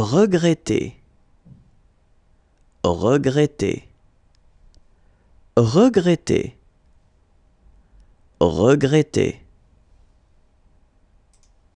regretter, regretter, regretter, regretter.